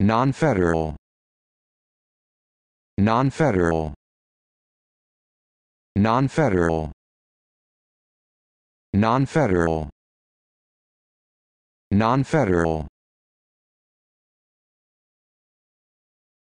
Non-federal. Non-federal. Non-federal. Non-federal. Non-federal.